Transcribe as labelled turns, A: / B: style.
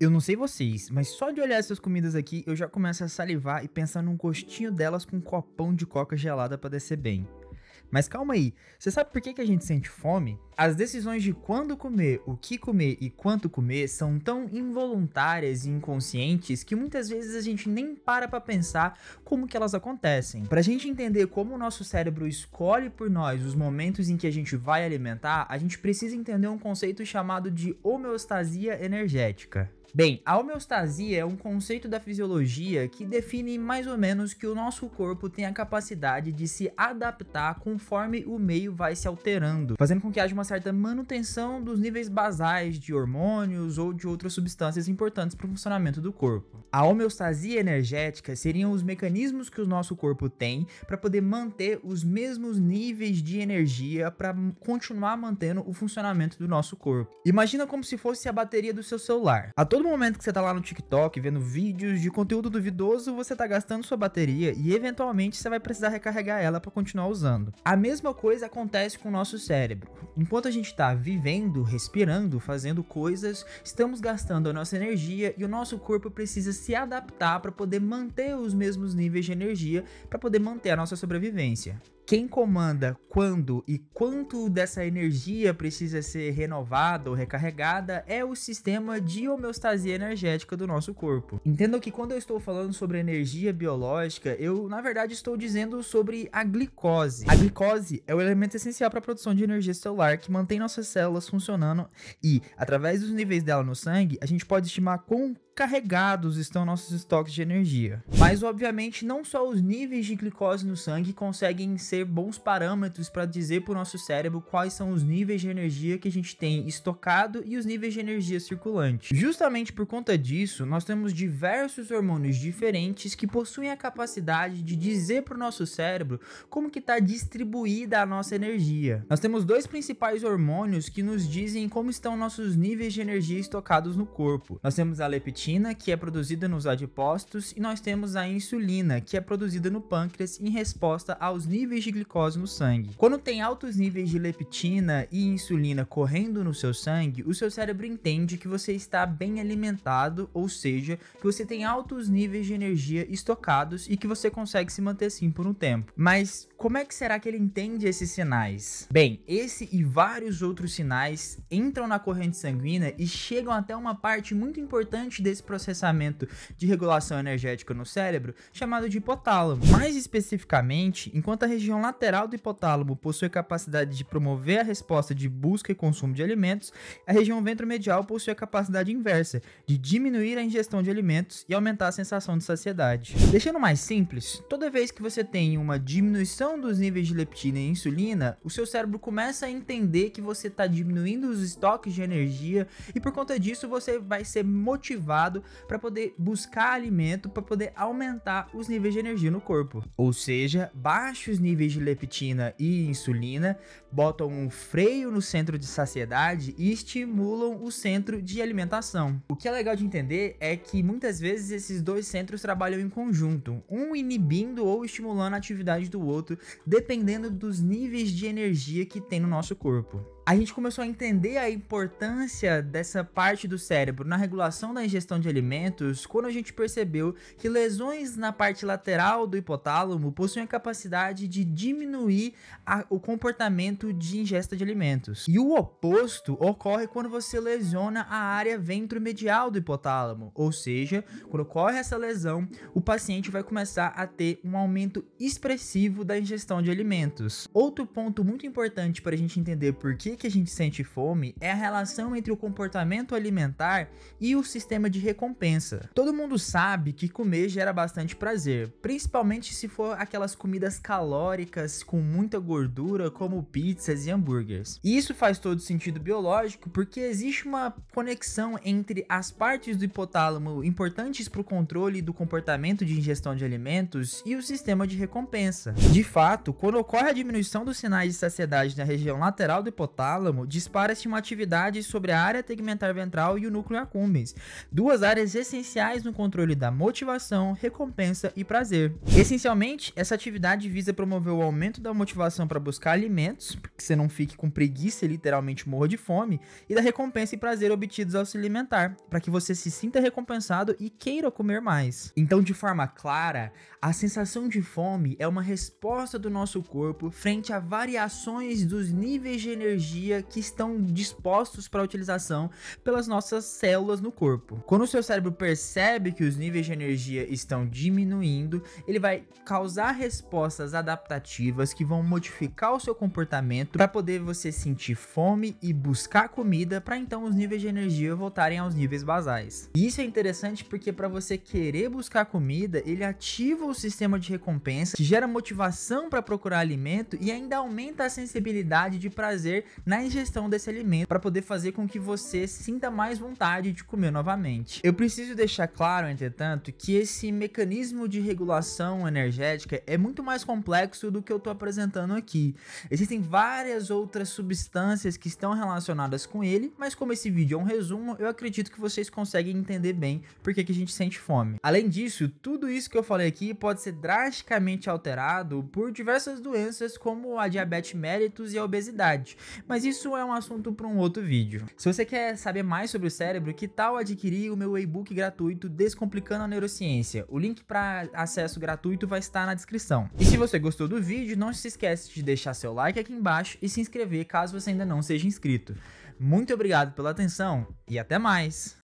A: Eu não sei vocês, mas só de olhar essas comidas aqui, eu já começo a salivar e pensar num gostinho delas com um copão de coca gelada para descer bem. Mas calma aí, você sabe por que, que a gente sente fome? As decisões de quando comer, o que comer e quanto comer são tão involuntárias e inconscientes que muitas vezes a gente nem para para pensar como que elas acontecem. Para a gente entender como o nosso cérebro escolhe por nós os momentos em que a gente vai alimentar, a gente precisa entender um conceito chamado de homeostasia energética. Bem, a homeostasia é um conceito da fisiologia que define mais ou menos que o nosso corpo tem a capacidade de se adaptar conforme o meio vai se alterando, fazendo com que haja uma certa manutenção dos níveis basais de hormônios ou de outras substâncias importantes para o funcionamento do corpo. A homeostasia energética seriam os mecanismos que o nosso corpo tem para poder manter os mesmos níveis de energia para continuar mantendo o funcionamento do nosso corpo. Imagina como se fosse a bateria do seu celular. A todo momento que você está lá no TikTok vendo vídeos de conteúdo duvidoso, você está gastando sua bateria e eventualmente você vai precisar recarregar ela para continuar usando. A mesma coisa acontece com o nosso cérebro. Enquanto enquanto a gente está vivendo, respirando, fazendo coisas, estamos gastando a nossa energia e o nosso corpo precisa se adaptar para poder manter os mesmos níveis de energia para poder manter a nossa sobrevivência quem comanda quando e quanto dessa energia precisa ser renovada ou recarregada é o sistema de homeostasia energética do nosso corpo. Entendo que quando eu estou falando sobre energia biológica, eu na verdade estou dizendo sobre a glicose. A glicose é o elemento essencial para a produção de energia celular que mantém nossas células funcionando e, através dos níveis dela no sangue, a gente pode estimar com carregados estão nossos estoques de energia. Mas obviamente não só os níveis de glicose no sangue conseguem ser ser bons parâmetros para dizer para o nosso cérebro quais são os níveis de energia que a gente tem estocado e os níveis de energia circulante. Justamente por conta disso, nós temos diversos hormônios diferentes que possuem a capacidade de dizer para o nosso cérebro como que está distribuída a nossa energia. Nós temos dois principais hormônios que nos dizem como estão nossos níveis de energia estocados no corpo. Nós temos a leptina, que é produzida nos adipócitos, e nós temos a insulina, que é produzida no pâncreas em resposta aos níveis de de glicose no sangue. Quando tem altos níveis de leptina e insulina correndo no seu sangue, o seu cérebro entende que você está bem alimentado, ou seja, que você tem altos níveis de energia estocados e que você consegue se manter assim por um tempo. Mas como é que será que ele entende esses sinais? Bem, esse e vários outros sinais entram na corrente sanguínea e chegam até uma parte muito importante desse processamento de regulação energética no cérebro, chamado de hipotálamo. Mais especificamente, enquanto a região região lateral do hipotálamo possui capacidade de promover a resposta de busca e consumo de alimentos, a região ventromedial possui a capacidade inversa, de diminuir a ingestão de alimentos e aumentar a sensação de saciedade. Deixando mais simples, toda vez que você tem uma diminuição dos níveis de leptina e insulina, o seu cérebro começa a entender que você está diminuindo os estoques de energia e por conta disso você vai ser motivado para poder buscar alimento para poder aumentar os níveis de energia no corpo. Ou seja, baixos níveis de leptina e insulina, botam um freio no centro de saciedade e estimulam o centro de alimentação. O que é legal de entender é que muitas vezes esses dois centros trabalham em conjunto, um inibindo ou estimulando a atividade do outro, dependendo dos níveis de energia que tem no nosso corpo a gente começou a entender a importância dessa parte do cérebro na regulação da ingestão de alimentos quando a gente percebeu que lesões na parte lateral do hipotálamo possuem a capacidade de diminuir a, o comportamento de ingesta de alimentos. E o oposto ocorre quando você lesiona a área ventromedial do hipotálamo, ou seja, quando ocorre essa lesão, o paciente vai começar a ter um aumento expressivo da ingestão de alimentos. Outro ponto muito importante para a gente entender por que que a gente sente fome é a relação entre o comportamento alimentar e o sistema de recompensa. Todo mundo sabe que comer gera bastante prazer, principalmente se for aquelas comidas calóricas com muita gordura, como pizzas e hambúrgueres. E isso faz todo sentido biológico porque existe uma conexão entre as partes do hipotálamo importantes para o controle do comportamento de ingestão de alimentos e o sistema de recompensa. De fato, quando ocorre a diminuição dos sinais de saciedade na região lateral do hipotálamo, tálamo dispara-se uma atividade sobre a área tegmentar ventral e o núcleo accumbens, duas áreas essenciais no controle da motivação, recompensa e prazer. Essencialmente, essa atividade visa promover o aumento da motivação para buscar alimentos, que você não fique com preguiça e literalmente morra de fome, e da recompensa e prazer obtidos ao se alimentar, para que você se sinta recompensado e queira comer mais. Então, de forma clara, a sensação de fome é uma resposta do nosso corpo frente a variações dos níveis de energia energia que estão dispostos para utilização pelas nossas células no corpo. Quando o seu cérebro percebe que os níveis de energia estão diminuindo, ele vai causar respostas adaptativas que vão modificar o seu comportamento para poder você sentir fome e buscar comida para então os níveis de energia voltarem aos níveis basais. Isso é interessante porque para você querer buscar comida, ele ativa o sistema de recompensa que gera motivação para procurar alimento e ainda aumenta a sensibilidade de prazer na ingestão desse alimento para poder fazer com que você sinta mais vontade de comer novamente. Eu preciso deixar claro, entretanto, que esse mecanismo de regulação energética é muito mais complexo do que eu estou apresentando aqui. Existem várias outras substâncias que estão relacionadas com ele, mas como esse vídeo é um resumo, eu acredito que vocês conseguem entender bem por que a gente sente fome. Além disso, tudo isso que eu falei aqui pode ser drasticamente alterado por diversas doenças como a diabetes mellitus e a obesidade, mas isso é um assunto para um outro vídeo. Se você quer saber mais sobre o cérebro, que tal adquirir o meu e-book gratuito Descomplicando a Neurociência? O link para acesso gratuito vai estar na descrição. E se você gostou do vídeo, não se esquece de deixar seu like aqui embaixo e se inscrever caso você ainda não seja inscrito. Muito obrigado pela atenção e até mais!